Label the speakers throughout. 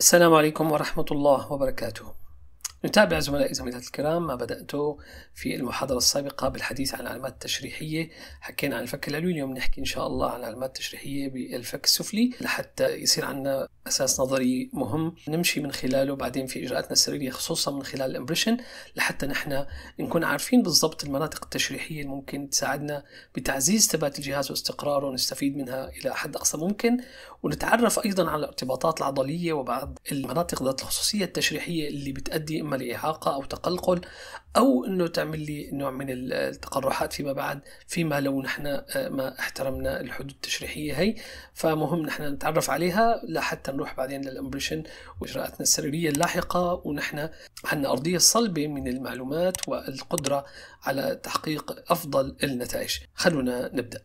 Speaker 1: السلام عليكم ورحمة الله وبركاته. نتابع زملائي زميلات الكرام ما بدأته في المحاضرة السابقة بالحديث عن العلامات التشريحية، حكينا عن الفك العلوي، اليوم نحكي إن شاء الله عن العلامات التشريحية بالفك السفلي لحتى يصير عندنا أساس نظري مهم نمشي من خلاله بعدين في إجراءاتنا السريرية خصوصا من خلال الإمبريشن لحتى نحن نكون عارفين بالضبط المناطق التشريحية اللي ممكن تساعدنا بتعزيز ثبات الجهاز واستقراره ونستفيد منها إلى حد أقصى ممكن ونتعرف أيضا على الارتباطات العضلية وبعض المناطق ذات الخصوصية التشريحية اللي بتأدي إما لإعاقة أو تقلقل أو إنه تعمل لي نوع من التقرحات فيما بعد فيما لو نحن آه، ما احترمنا الحدود التشريحية هي فمهم نحن نتعرف عليها لحتى نروح بعدين للأمبريشن وإجراءاتنا السريرية اللاحقة ونحن عندنا أرضية صلبة من المعلومات والقدرة على تحقيق أفضل النتائج خلونا نبدأ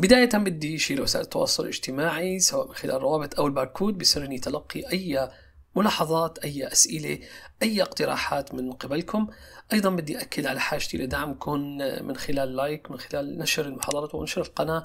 Speaker 1: بداية بدي أشير وسائل التواصل الاجتماعي سواء من خلال الروابط أو الباركود بيسرني تلقي أي ملاحظات أي أسئلة أي اقتراحات من قبلكم أيضا بدي أكد على حاجتي لدعمكم من خلال لايك من خلال نشر المحاضرات ونشر القناة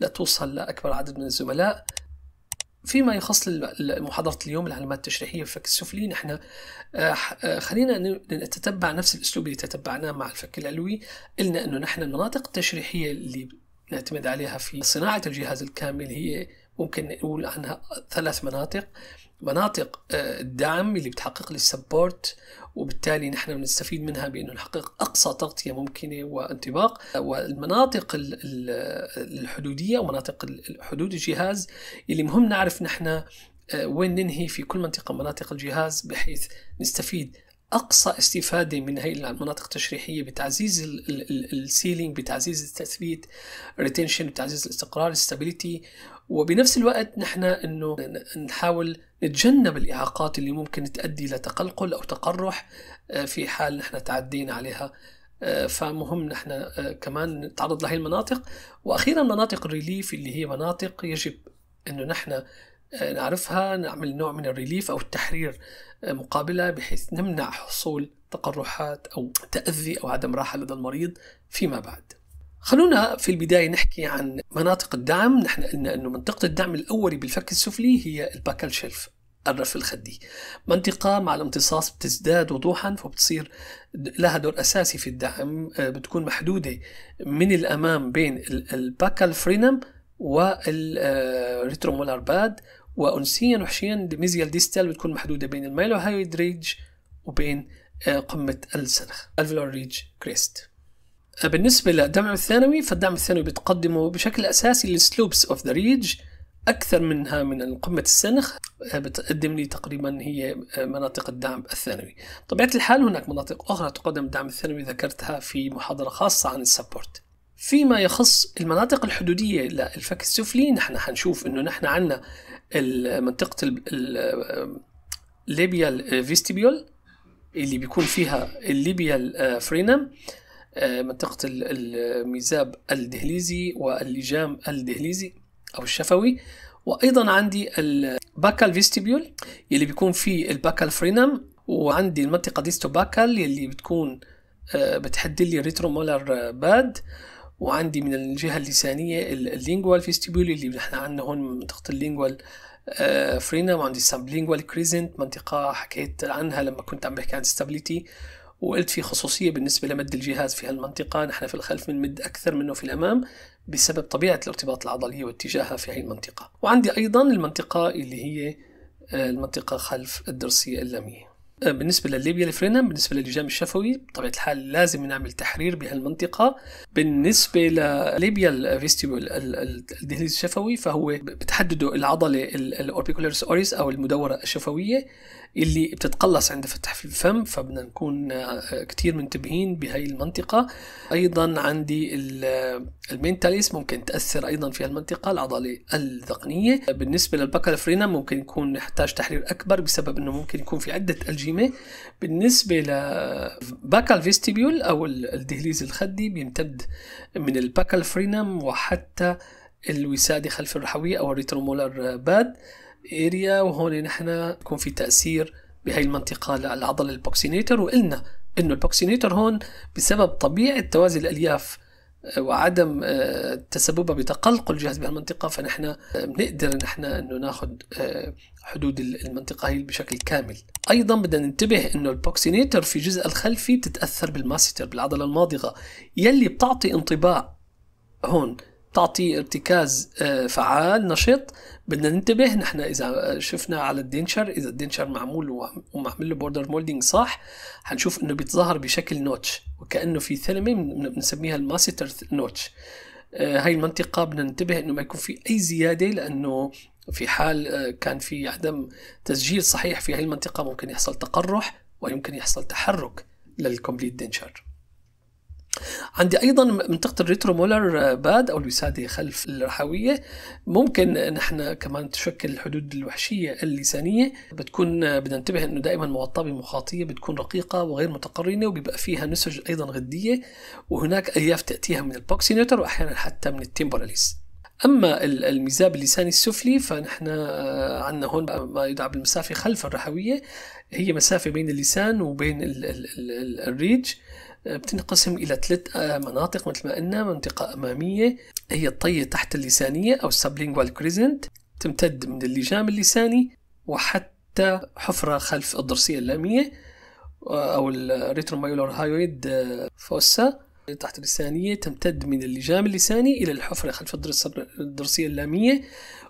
Speaker 1: لتوصل لأكبر عدد من الزملاء فيما يخص محاضرة اليوم العلامات التشريحية الفك السفلي نحن آه، آه، خلينا نتتبع نفس الأسلوب اللي تتبعناه مع الفك العلوي قلنا أنه نحن المناطق التشريحية اللي نعتمد عليها في صناعة الجهاز الكامل هي ممكن نقول عنها ثلاث مناطق مناطق آه، الدعم اللي بتحقق لي السبورت وبالتالي نحن بنستفيد منها بانه نحقق اقصى تغطيه ممكنه وانطباق والمناطق الحدوديه ومناطق حدود الجهاز اللي مهم نعرف نحن آه، وين ننهي في كل منطقه مناطق الجهاز بحيث نستفيد اقصى استفاده من هي المناطق التشريحيه بتعزيز السيلينج بتعزيز التثبيت ريتنشن بتعزيز الاستقرار الستابيليتي وبنفس الوقت نحن انه نحاول نتجنب الاعاقات اللي ممكن تؤدي لتقلقل او تقرح آه، في حال نحن تعدينا عليها آه، فمهم نحن آه، كمان نتعرض لهي المناطق واخيرا مناطق الريليف اللي هي مناطق يجب انه نحن آه، نعرفها نعمل نوع من الريليف أو التحرير آه، مقابلها بحيث نمنع حصول تقرحات أو تأذي أو عدم راحة لدى المريض فيما بعد خلونا في البداية نحكي عن مناطق الدعم نحن قلنا أنه منطقة الدعم الأولي بالفك السفلي هي الباكال شيلف الرف الخدي منطقة مع الامتصاص بتزداد وضوحا فبتصير لها دور أساسي في الدعم آه، بتكون محدودة من الأمام بين الباكال فرينم والريترومولار باد وأنسيا وحشيا الميزيال ديستال بتكون محدودة بين هايد ريج وبين آه، قمة السنخ الفلور ريج كريست آه، بالنسبة للدمع الثانوي فالدعم الثانوي بتقدمه بشكل أساسي السلوبس أوف ذا ريج أكثر منها من قمة السنخ آه، بتقدم لي تقريبا هي مناطق الدعم الثانوي طبيعة الحال هناك مناطق أخرى تقدم الدعم الثانوي ذكرتها في محاضرة خاصة عن السبورت فيما يخص المناطق الحدودية للفك السفلي نحن حنشوف أنه نحن عندنا منطقه الليبيال الفيستيبيول اللي بيكون فيها الليبيال آه، فرينم آه، منطقه الميزاب الدهليزي واللجام الدهليزي او الشفوي وايضا عندي الباكال فيستيبيول اللي بيكون فيه الباكال فرينم وعندي المنطقه ديستو باكال اللي بتكون آه، بتحدد لي ريترومولر باد وعندي من الجهه اللسانيه اللينجوال فيستيبول اللي احنا عندنا هون منطقه اللينجوال فرينا وعندي سامبلينجوال كريزنت منطقه حكيت عنها لما كنت عم بحكي عن ستابيليتي وقلت في خصوصيه بالنسبه لمد الجهاز في هالمنطقه نحن في الخلف بنمد اكثر منه في الامام بسبب طبيعه الارتباط العضلي واتجاهها في هي المنطقه وعندي ايضا المنطقه اللي هي آه، المنطقه خلف الضرسيه اللاميه بالنسبه لليبيا الفرينم بالنسبه للجام الشفوي بطبيعه الحال لازم نعمل تحرير بهالمنطقه بالنسبه لليبيا الفيستيبول الدهليز الشفوي فهو بتحدده العضله الاوربيكولارس اوريس او المدوره الشفويه اللي بتتقلص عند فتح في الفم فبدنا نكون آه، كتير منتبهين بهي المنطقة أيضا عندي آه، المينتاليس ممكن تأثر أيضا في المنطقة العضلة الذقنية بالنسبة للبكالفرينا ممكن يكون نحتاج تحرير أكبر بسبب أنه ممكن يكون في عدة ألجيمة بالنسبة لباكال آه، فيستيبيول أو الدهليز الخدي بيمتد من الباكالفرينم وحتى الوسادة خلف الرحوية أو الريترومولار باد اريا وهون نحن بكون في تاثير بهي المنطقه للعضله البوكسينيتر وقلنا انه البوكسينيتر هون بسبب طبيعه توازي الالياف آه، وعدم آه، تسببها بتقلقل الجهاز بهالمنطقة فنحن آه، بنقدر نحن انه ناخذ حدود المنطقة هي بشكل كامل. ايضا بدنا ننتبه انه البوكسينيتر في جزء الخلفي بتتاثر بالماستر بالعضلة الماضغة يلي بتعطي انطباع هون تعطي ارتكاز فعال نشط بدنا ننتبه نحن اذا شفنا على الدينشر اذا الدينشر معمول ومعمل له بوردر مولدنج صح حنشوف انه بيتظاهر بشكل نوتش وكانه في ثلمه بنسميها الماستر نوتش آه، هاي المنطقه بدنا ننتبه انه ما يكون في اي زياده لانه في حال آه، كان في عدم تسجيل صحيح في هاي المنطقه ممكن يحصل تقرح ويمكن يحصل تحرك للكومبليت دينشر عندي ايضا منطقه الريترو مولر آه، باد او الوساده خلف الرحويه ممكن نحن كمان تشكل الحدود الوحشيه اللسانيه بتكون آه، بدنا ننتبه انه دائما مغطاه بمخاطيه بتكون رقيقه وغير متقرنه وبيبقى فيها نسج ايضا غديه وهناك الياف تاتيها من البوكسينيتر واحيانا حتى من التيمبراليس أما الميزاب اللساني السفلي فنحن آه، عندنا هون ما يدعى بالمسافة خلف الرحوية هي مسافة بين اللسان وبين الـ الـ الـ الريج آه، بتنقسم إلى ثلاث آه، مناطق مثل ما قلنا منطقة أمامية هي الطية تحت اللسانية أو السابلينجوال كريزنت تمتد من اللجام اللساني وحتى حفرة خلف الضرسية اللامية أو الريترومايولار هايويد فوسا تحت اللسانية تمتد من اللجام اللساني إلى الحفرة خلف الدرسيه الضرسية اللامية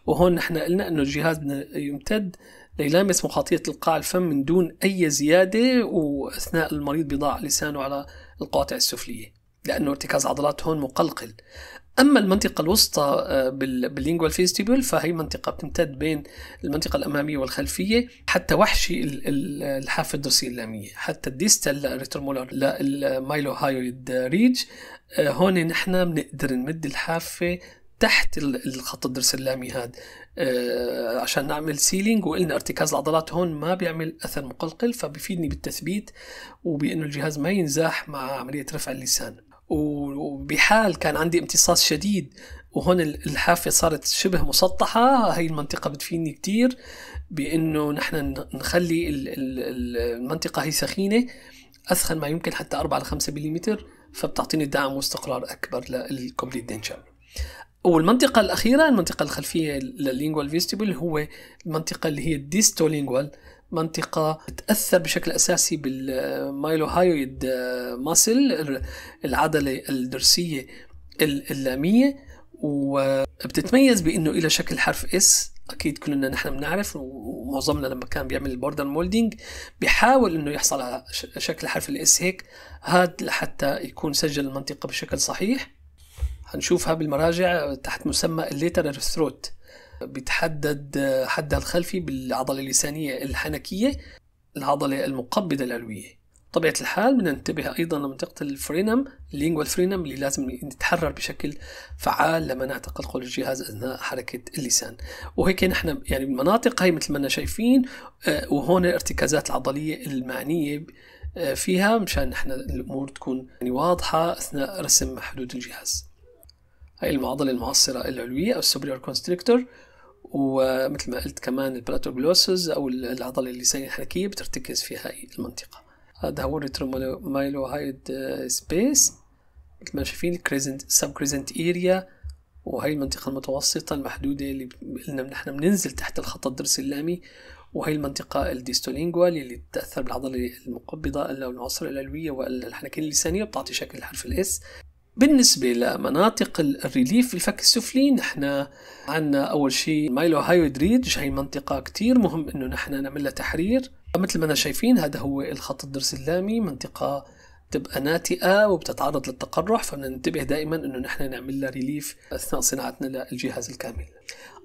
Speaker 1: وهون نحن قلنا أنه الجهاز يمتد ليلامس مخاطية القاع الفم من دون أي زيادة وأثناء المريض بيضع لسانه على القاطع السفلية لأنه ارتكاز عضلات هون مقلقل اما المنطقه الوسطى آه، باللينجوال فيستيبل فهي منطقه بتمتد بين المنطقه الاماميه والخلفيه حتى وحشي الحافه الضرسيه اللاميه حتى الديستال ريترمولار للمايلو هايويد ريج آه، هون نحن بنقدر نمد الحافه تحت الخط الضرس اللامي هذا آه عشان نعمل سيلينج وقلنا ارتكاز العضلات هون ما بيعمل اثر مقلقل فبيفيدني بالتثبيت وبانه الجهاز ما ينزاح مع عمليه رفع اللسان وبحال كان عندي امتصاص شديد وهون الحافه صارت شبه مسطحه هاي المنطقه بتفيدني كثير بانه نحن نخلي المنطقه هي سخينه اسخن ما يمكن حتى 4 ل 5 ملم فبتعطيني دعم واستقرار اكبر للكومبليت دينشر والمنطقة الأخيرة المنطقة الخلفية لللينجوال فيستيبل هو المنطقة اللي هي الديستولينجوال منطقه تأثر بشكل اساسي بالمايلوهايويد آه، ماسل العضله الضرسيه اللاميه وبتتميز بانه إلى شكل حرف اس اكيد كلنا نحن بنعرف ومعظمنا لما كان بيعمل البوردر مولدينج بيحاول انه يحصل على شكل حرف الاس هيك هاد لحتى يكون سجل المنطقه بشكل صحيح هنشوفها بالمراجع تحت مسمى الليتر ثروت بتحدد حدها الخلفي بالعضلة اللسانية الحنكية العضلة المقبضة العلوية طبيعة الحال بدنا ننتبه أيضا لمنطقة الفرينم اللينجوا الفرينم اللي لازم نتحرر بشكل فعال لمنع تقلقل الجهاز أثناء حركة اللسان وهيك نحن يعني المناطق هاي مثل ما أنا شايفين آه، وهون الارتكازات العضلية المعنية آه، فيها مشان نحن الأمور تكون يعني واضحة أثناء رسم حدود الجهاز هاي المعضلة المعصرة العلوية أو السوبريور كونستريكتور ومثل ما قلت كمان البلاتوجلوسز او العضله اللسانيه الحنكيه بترتكز في هاي المنطقه هذا هو الريترومايلوهايد سبيس آه، مثل ما شايفين الكريزنت سب كريزنت اريا وهي المنطقه المتوسطه المحدوده اللي قلنا نحن بننزل تحت الخط الضرسي اللامي وهي المنطقة الديستولينجوال اللي تتأثر بالعضلة المقبضة أو العصر الألوية والحنكية اللسانية بتعطي شكل حرف الإس بالنسبة لمناطق الريليف الفك السفلي نحن عندنا أول شيء مايلو هايويد ريدج هي منطقة كتير مهم إنه نحن نعمل لها تحرير مثل ما أنا شايفين هذا هو الخط الدرس اللامي منطقة بتبقى ناتئه وبتتعرض للتقرح فبننتبه دائما انه نحن نعمل لها ريليف اثناء صناعتنا للجهاز الكامل.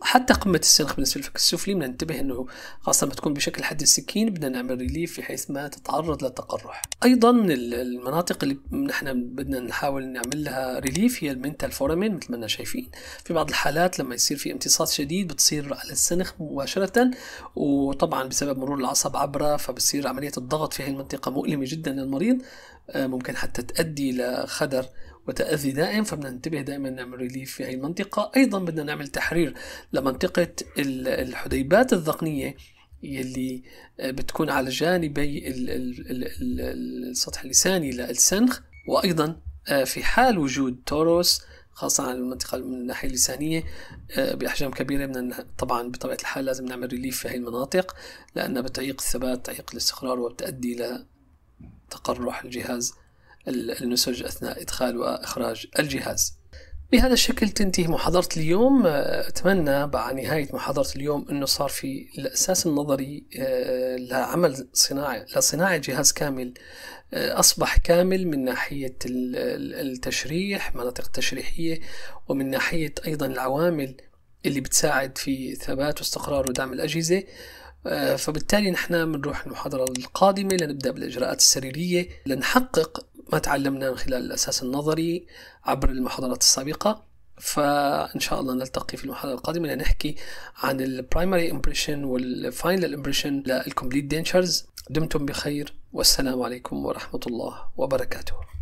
Speaker 1: حتى قمه السنخ بالنسبه للفك السفلي بننتبه انه خاصه ما تكون بشكل حد السكين بدنا نعمل ريليف بحيث ما تتعرض للتقرح. ايضا من المناطق اللي نحن بدنا نحاول نعمل لها ريليف هي المنتال فورامين مثل ما احنا شايفين. في بعض الحالات لما يصير في امتصاص شديد بتصير على السنخ مباشره وطبعا بسبب مرور العصب عبره فبصير عمليه الضغط في هذه المنطقه مؤلمه جدا للمريض آه، ممكن حتى تؤدي إلى خدر وتأذي دائم فبدنا ننتبه دائما نعمل ريليف في هاي المنطقة أيضا بدنا نعمل تحرير لمنطقة الحديبات الذقنية يلي آه، بتكون على جانبي السطح اللساني للسنخ وأيضا آه، في حال وجود توروس خاصة على المنطقة من الناحية اللسانية بأحجام كبيرة من طبعا بطبيعة الحال لازم نعمل ريليف في هاي المناطق لأنها بتعيق الثبات تعيق الاستقرار وبتؤدي إلى تقرح الجهاز النسج أثناء إدخال وإخراج الجهاز بهذا الشكل تنتهي محاضرة اليوم أه، أتمنى مع نهاية محاضرة اليوم أنه صار في الأساس النظري أه، لعمل صناعة لصناعة جهاز كامل أه، أصبح كامل من ناحية التشريح مناطق التشريحية ومن ناحية أيضا العوامل اللي بتساعد في ثبات واستقرار ودعم الأجهزة آه، فبالتالي نحن بنروح المحاضرة القادمة لنبدأ بالإجراءات السريرية لنحقق ما تعلمنا من خلال الأساس النظري عبر المحاضرات السابقة فإن شاء الله نلتقي في المحاضرة القادمة لنحكي عن البرايمري امبريشن والفاينل امبريشن للكمبليت دينشرز دمتم بخير والسلام عليكم ورحمة الله وبركاته